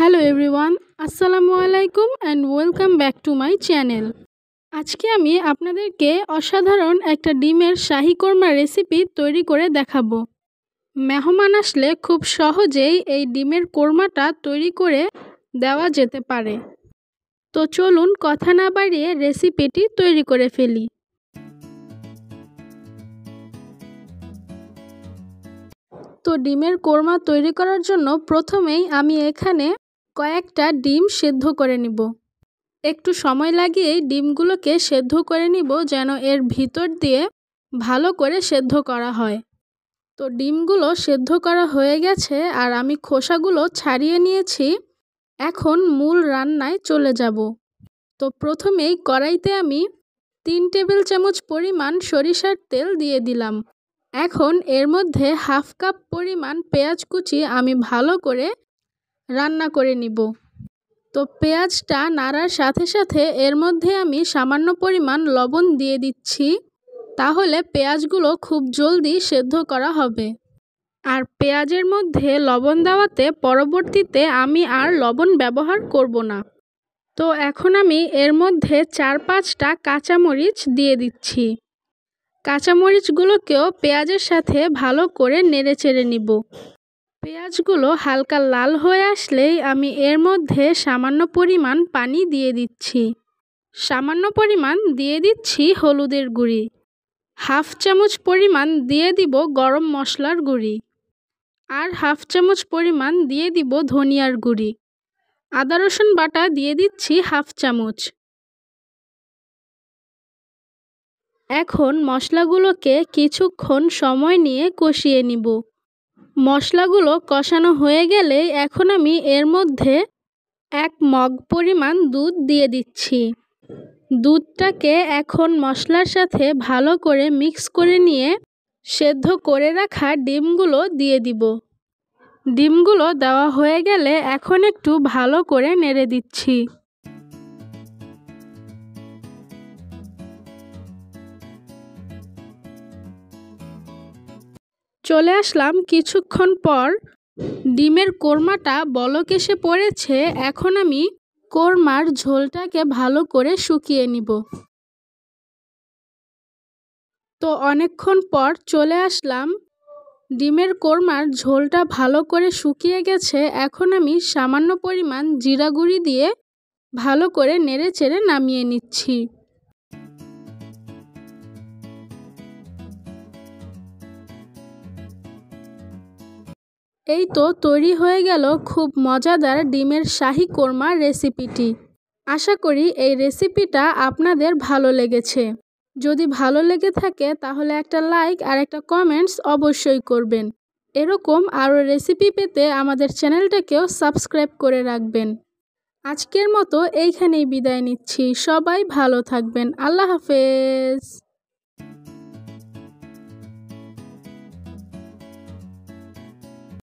hello everyone আসসালামু আলাইকুম and welcome back to my channel আজকে আমি আপনাদেরকে অসাধারণ একটা ডিমের শাহি কর্মা রেসিপি তৈরি করে দেখাবো মেহমান আসলে খুব সহজেই এই ডিমের কর্মাটা তৈরি করে দেওয়া যেতে পারে তো চলুন কথা না বাড়িয়ে রেসিপিটি তৈরি করে ফেলি তো ডিমের কোরমা তৈরি করার জন্য প্রথমেই আমি এখানে কয়েকটা ডিম সেদ্ধ করে নিব একটু সময় লাগিয়েই ডিমগুলোকে সেদ্ধ করে নিব যেন এর ভিতর দিয়ে ভালো করে সেদ্ধ করা হয় তো ডিমগুলো সেদ্ধ করা হয়ে গেছে আর আমি খোসাগুলো ছাড়িয়ে নিয়েছি এখন মূল রান্নায় চলে যাব তো প্রথমেই কড়াইতে আমি তিন টেবিল চামচ পরিমাণ সরিষার তেল দিয়ে দিলাম এখন এর মধ্যে হাফ কাপ পরিমাণ পেঁয়াজ কুচি আমি ভালো করে রান্না করে নিব তো পেঁয়াজটা নাড়ার সাথে সাথে এর মধ্যে আমি সামান্য পরিমাণ লবণ দিয়ে দিচ্ছি তাহলে পেঁয়াজগুলো খুব জলদি সেদ্ধ করা হবে আর পেঁয়াজের মধ্যে লবণ দেওয়াতে পরবর্তীতে আমি আর লবণ ব্যবহার করব না তো এখন আমি এর মধ্যে চার পাঁচটা কাঁচামরিচ দিয়ে দিচ্ছি কাঁচামরিচগুলোকেও পেঁয়াজের সাথে ভালো করে নেড়ে চেড়ে নিব পেঁয়াজগুলো হালকা লাল হয়ে আসলেই আমি এর মধ্যে সামান্য পরিমাণ পানি দিয়ে দিচ্ছি সামান্য পরিমাণ দিয়ে দিচ্ছি হলুদের গুঁড়ি হাফ চামচ পরিমাণ দিয়ে দিব গরম মশলার গুঁড়ি আর হাফ চামচ পরিমাণ দিয়ে দিব ধনিয়ার গুঁড়ি আদা রসুন বাটা দিয়ে দিচ্ছি হাফ চামচ এখন মশলাগুলোকে কিছুক্ষণ সময় নিয়ে কষিয়ে নিব মশলাগুলো কষানো হয়ে গেলে এখন আমি এর মধ্যে এক মগ পরিমাণ দুধ দিয়ে দিচ্ছি দুধটাকে এখন মশলার সাথে ভালো করে মিক্স করে নিয়ে সেদ্ধ করে রাখা ডিমগুলো দিয়ে দিব ডিমগুলো দেওয়া হয়ে গেলে এখন একটু ভালো করে নেড়ে দিচ্ছি চলে আসলাম কিছুক্ষণ পর ডিমের কোরমাটা বলক এসে পড়েছে এখন আমি কোরমার ঝোলটাকে ভালো করে শুকিয়ে নিব তো অনেকক্ষণ পর চলে আসলাম ডিমের কোরমার ঝোলটা ভালো করে শুকিয়ে গেছে এখন আমি সামান্য পরিমাণ জিরা গুঁড়ি দিয়ে ভালো করে নেড়ে চেড়ে নামিয়ে নিচ্ছি এই তো তৈরি হয়ে গেল খুব মজাদার ডিমের শাহি কোরমা রেসিপিটি আশা করি এই রেসিপিটা আপনাদের ভালো লেগেছে যদি ভালো লেগে থাকে তাহলে একটা লাইক আর একটা কমেন্টস অবশ্যই করবেন এরকম আরও রেসিপি পেতে আমাদের চ্যানেলটাকেও সাবস্ক্রাইব করে রাখবেন আজকের মতো এইখানেই বিদায় নিচ্ছি সবাই ভালো থাকবেন আল্লাহ হাফেজ